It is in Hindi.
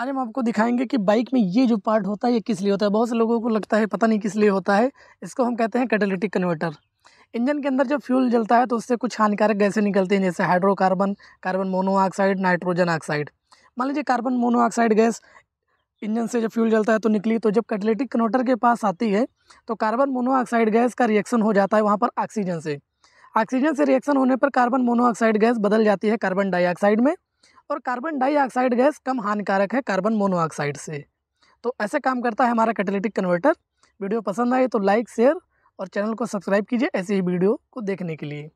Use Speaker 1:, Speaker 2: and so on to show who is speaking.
Speaker 1: आज हम आपको दिखाएंगे कि बाइक में ये जो पार्ट होता है ये किस लिए होता है बहुत से लोगों को लगता है पता नहीं किस लिए होता है इसको हम कहते हैं कैटेलिटिक कन्वर्टर इंजन के अंदर जब फ्यूल जलता है तो उससे कुछ हानिकारक गैसें निकलती हैं जैसे hydrocarbon carbon monoxide nitrogen oxide मान लीजिए कार्बन मोनोऑक्साइड गैस इंजन से जब फ्यूल जलता है तो निकली तो जब कैटेलिटिक कन्वर्टर के पास आती है तो कार्बन मोनोऑक्साइड गैस का रिएक्शन हो जाता है वहाँ पर ऑक्सीजन से ऑक्सीजन से रिएक्शन होने पर कार्बन मोनोऑक्साइड गैस बदल जाती है कार्बन डाइऑक्साइड में और कार्बन डाइऑक्साइड गैस कम हानिकारक है कार्बन मोनोऑक्साइड से तो ऐसे काम करता है हमारा कैटेलिटिक कन्वर्टर वीडियो पसंद आए तो लाइक शेयर और चैनल को सब्सक्राइब कीजिए ऐसे ही वीडियो को देखने के लिए